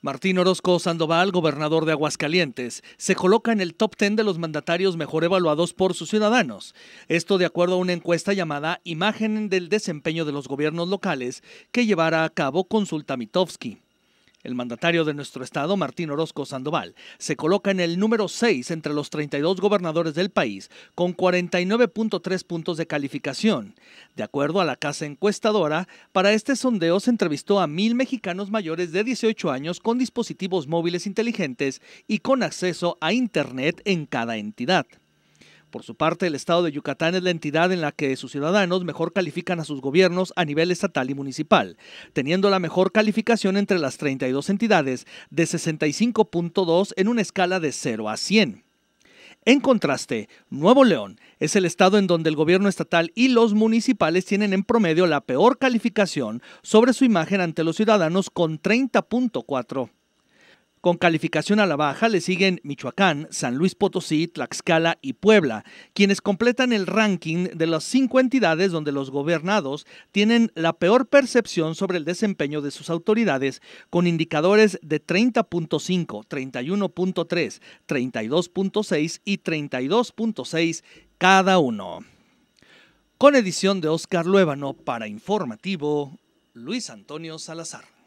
Martín Orozco Sandoval, gobernador de Aguascalientes, se coloca en el top 10 de los mandatarios mejor evaluados por sus ciudadanos. Esto de acuerdo a una encuesta llamada Imagen del Desempeño de los Gobiernos Locales que llevará a cabo Consulta Mitofsky. El mandatario de nuestro estado, Martín Orozco Sandoval, se coloca en el número 6 entre los 32 gobernadores del país, con 49.3 puntos de calificación. De acuerdo a la casa encuestadora, para este sondeo se entrevistó a mil mexicanos mayores de 18 años con dispositivos móviles inteligentes y con acceso a Internet en cada entidad. Por su parte, el estado de Yucatán es la entidad en la que sus ciudadanos mejor califican a sus gobiernos a nivel estatal y municipal, teniendo la mejor calificación entre las 32 entidades de 65.2 en una escala de 0 a 100. En contraste, Nuevo León es el estado en donde el gobierno estatal y los municipales tienen en promedio la peor calificación sobre su imagen ante los ciudadanos con 30.4. Con calificación a la baja le siguen Michoacán, San Luis Potosí, Tlaxcala y Puebla, quienes completan el ranking de las cinco entidades donde los gobernados tienen la peor percepción sobre el desempeño de sus autoridades, con indicadores de 30.5, 31.3, 32.6 y 32.6 cada uno. Con edición de Oscar Luébano para Informativo, Luis Antonio Salazar.